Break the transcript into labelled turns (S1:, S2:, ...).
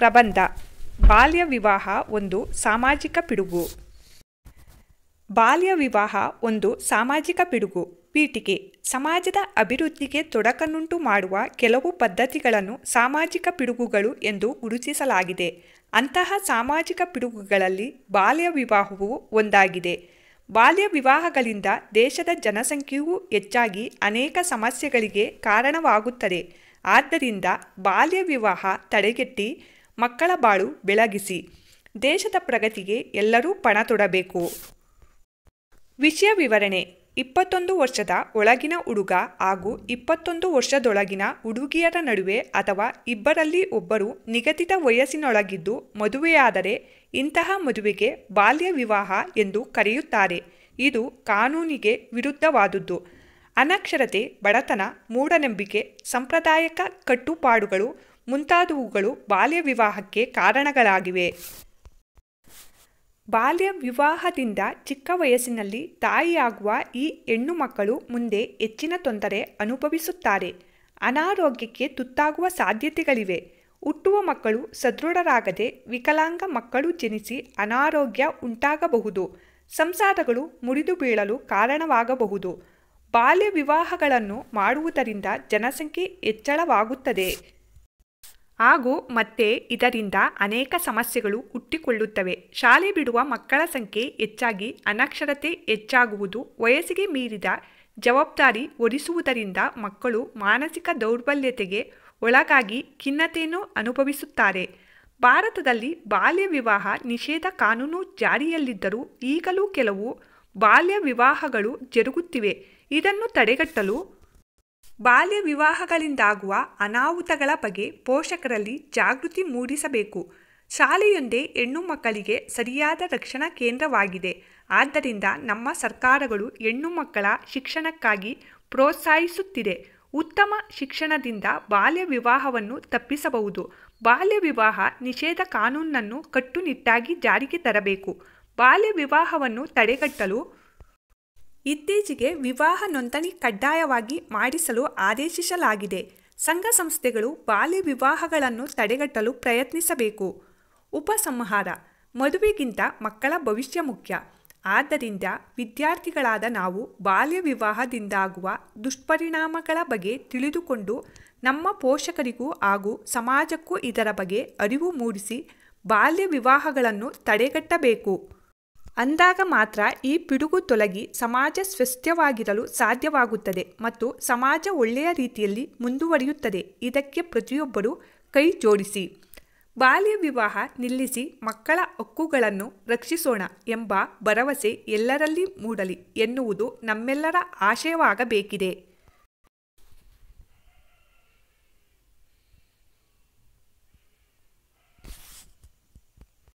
S1: ಪ್ರಬಂಧ ಬಾಲ್ಯ ವಿವಾಹ ಒಂದು ಸಾಮಾಜಿಕ ಪಿಡುಗು ಬಾಲ್ಯ ವಿವಾಹ ಒಂದು ಸಾಮಾಜಿಕ ಪಿಡುಗು ಪೀಠಿಕೆ ಸಮಾಜದ ಅಭಿವೃದ್ಧಿಗೆ ತೊಡಕನ್ನುಂಟು ಮಾಡುವ ಕೆಲವು ಪದ್ಧತಿಗಳನ್ನು ಸಾಮಾಜಿಕ ಪಿಡುಗುಗಳು ಎಂದು ಗುರುತಿಸಲಾಗಿದೆ ಅಂತಹ ಸಾಮಾಜಿಕ ಪಿಡುಗುಗಳಲ್ಲಿ ಬಾಲ್ಯ ವಿವಾಹವು ಒಂದಾಗಿದೆ ಬಾಲ್ಯ ವಿವಾಹಗಳಿಂದ ದೇಶದ ಜನಸಂಖ್ಯೆಯೂ ಹೆಚ್ಚಾಗಿ ಅನೇಕ ಸಮಸ್ಯೆಗಳಿಗೆ ಕಾರಣವಾಗುತ್ತದೆ ಆದ್ದರಿಂದ ಬಾಲ್ಯ ವಿವಾಹ ತಡೆಗಟ್ಟಿ ಮಕ್ಕಳ ಬಾಳು ಬೆಳಗಿಸಿ ದೇಶದ ಪ್ರಗತಿಗೆ ಎಲ್ಲರೂ ಪಣ ತೊಡಬೇಕು ವಿಷಯ ವಿವರಣೆ ಇಪ್ಪತ್ತೊಂದು ವರ್ಷದ ಒಳಗಿನ ಹುಡುಗ ಹಾಗೂ ಇಪ್ಪತ್ತೊಂದು ವರ್ಷದೊಳಗಿನ ಹುಡುಗಿಯರ ನಡುವೆ ಅಥವಾ ಇಬ್ಬರಲ್ಲಿ ಒಬ್ಬರು ನಿಗದಿತ ವಯಸ್ಸಿನೊಳಗಿದ್ದು ಮದುವೆಯಾದರೆ ಇಂತಹ ಮದುವೆಗೆ ಬಾಲ್ಯ ವಿವಾಹ ಎಂದು ಕರೆಯುತ್ತಾರೆ ಇದು ಕಾನೂನಿಗೆ ವಿರುದ್ಧವಾದುದು ಅನಕ್ಷರತೆ ಬಡತನ ಮೂಢನಂಬಿಕೆ ಸಾಂಪ್ರದಾಯಿಕ ಕಟ್ಟುಪಾಡುಗಳು ಮುಂತಾದವುಗಳು ಬಾಲ್ಯ ವಿವಾಹಕ್ಕೆ ಕಾರಣಗಳಾಗಿವೆ ಬಾಲ್ಯ ವಿವಾಹದಿಂದ ಚಿಕ್ಕ ವಯಸ್ಸಿನಲ್ಲಿ ತಾಯಿಯಾಗುವ ಈ ಹೆಣ್ಣು ಮಕ್ಕಳು ಮುಂದೆ ಹೆಚ್ಚಿನ ತೊಂದರೆ ಅನುಭವಿಸುತ್ತಾರೆ ಅನಾರೋಗ್ಯಕ್ಕೆ ತುತ್ತಾಗುವ ಸಾಧ್ಯತೆಗಳಿವೆ ಹುಟ್ಟುವ ಮಕ್ಕಳು ಸದೃಢರಾಗದೆ ವಿಕಲಾಂಗ ಮಕ್ಕಳು ಜನಿಸಿ ಅನಾರೋಗ್ಯ ಉಂಟಾಗಬಹುದು ಸಂಸಾರಗಳು ಮುರಿದು ಬೀಳಲು ಕಾರಣವಾಗಬಹುದು ಬಾಲ್ಯ ವಿವಾಹಗಳನ್ನು ಮಾಡುವುದರಿಂದ ಜನಸಂಖ್ಯೆ ಹೆಚ್ಚಳವಾಗುತ್ತದೆ ಹಾಗೂ ಮತ್ತೆ ಇದರಿಂದ ಅನೇಕ ಸಮಸ್ಯೆಗಳು ಹುಟ್ಟಿಕೊಳ್ಳುತ್ತವೆ ಶಾಲೆ ಬಿಡುವ ಮಕ್ಕಳ ಸಂಖ್ಯೆ ಹೆಚ್ಚಾಗಿ ಅನಕ್ಷರತೆ ಹೆಚ್ಚಾಗುವುದು ವಯಸ್ಸಿಗೆ ಮೀರಿದ ಜವಾಬ್ದಾರಿ ಒರಿಸುವುದರಿಂದ ಮಕ್ಕಳು ಮಾನಸಿಕ ದೌರ್ಬಲ್ಯತೆಗೆ ಒಳಗಾಗಿ ಖಿನ್ನತೆಯನ್ನು ಅನುಭವಿಸುತ್ತಾರೆ ಭಾರತದಲ್ಲಿ ಬಾಲ್ಯ ವಿವಾಹ ನಿಷೇಧ ಕಾನೂನು ಜಾರಿಯಲ್ಲಿದ್ದರೂ ಈಗಲೂ ಕೆಲವು ಬಾಲ್ಯ ವಿವಾಹಗಳು ಜರುಗುತ್ತಿವೆ ಇದನ್ನು ತಡೆಗಟ್ಟಲು ಬಾಲ್ಯ ವಿವಾಹಗಳಿಂದಾಗುವ ಅನಾಹುತಗಳ ಬಗ್ಗೆ ಪೋಷಕರಲ್ಲಿ ಜಾಗೃತಿ ಮೂಡಿಸಬೇಕು ಶಾಲೆಯೊಂದೇ ಹೆಣ್ಣು ಮಕ್ಕಳಿಗೆ ಸರಿಯಾದ ರಕ್ಷಣಾ ಕೇಂದ್ರವಾಗಿದೆ ಆದ್ದರಿಂದ ನಮ್ಮ ಸರ್ಕಾರಗಳು ಹೆಣ್ಣು ಮಕ್ಕಳ ಶಿಕ್ಷಣಕ್ಕಾಗಿ ಪ್ರೋತ್ಸಾಹಿಸುತ್ತಿದೆ ಉತ್ತಮ ಶಿಕ್ಷಣದಿಂದ ಬಾಲ್ಯ ವಿವಾಹವನ್ನು ತಪ್ಪಿಸಬಹುದು ಬಾಲ್ಯ ವಿವಾಹ ನಿಷೇಧ ಕಾನೂನನ್ನು ಕಟ್ಟುನಿಟ್ಟಾಗಿ ಜಾರಿಗೆ ತರಬೇಕು ಬಾಲ್ಯ ವಿವಾಹವನ್ನು ತಡೆಗಟ್ಟಲು ಇತ್ತೀಚೆಗೆ ವಿವಾಹ ನೋಂದಣಿ ಕಡ್ಡಾಯವಾಗಿ ಮಾಡಿಸಲು ಆದೇಶಿಸಲಾಗಿದೆ ಸಂಘ ಸಂಸ್ಥೆಗಳು ಬಾಲ್ಯ ವಿವಾಹಗಳನ್ನು ತಡೆಗಟ್ಟಲು ಪ್ರಯತ್ನಿಸಬೇಕು ಉಪಸಂಹಾರ ಮದುವೆಗಿಂತ ಮಕ್ಕಳ ಭವಿಷ್ಯ ಮುಖ್ಯ ಆದ್ದರಿಂದ ವಿದ್ಯಾರ್ಥಿಗಳಾದ ನಾವು ಬಾಲ್ಯ ವಿವಾಹದಿಂದಾಗುವ ದುಷ್ಪರಿಣಾಮಗಳ ಬಗ್ಗೆ ತಿಳಿದುಕೊಂಡು ನಮ್ಮ ಪೋಷಕರಿಗೂ ಹಾಗೂ ಸಮಾಜಕ್ಕೂ ಇದರ ಬಗ್ಗೆ ಅರಿವು ಮೂಡಿಸಿ ಬಾಲ್ಯ ವಿವಾಹಗಳನ್ನು ತಡೆಗಟ್ಟಬೇಕು ಅಂದಾಗ ಮಾತ್ರ ಈ ಪಿಡುಗು ತೊಲಗಿ ಸಮಾಜ ಸ್ವಸ್ಥ್ಯವಾಗಿರಲು ಸಾಧ್ಯವಾಗುತ್ತದೆ ಮತ್ತು ಸಮಾಜ ಒಳ್ಳೆಯ ರೀತಿಯಲ್ಲಿ ಮುಂದುವರಿಯುತ್ತದೆ ಇದಕ್ಕೆ ಪ್ರತಿಯೊಬ್ಬರು ಕೈ ಜೋಡಿಸಿ ಬಾಲ್ಯ ವಿವಾಹ ನಿಲ್ಲಿಸಿ ಮಕ್ಕಳ ಹಕ್ಕುಗಳನ್ನು ರಕ್ಷಿಸೋಣ ಎಂಬ ಭರವಸೆ ಎಲ್ಲರಲ್ಲಿ ಮೂಡಲಿ ಎನ್ನುವುದು ನಮ್ಮೆಲ್ಲರ ಆಶಯವಾಗಬೇಕಿದೆ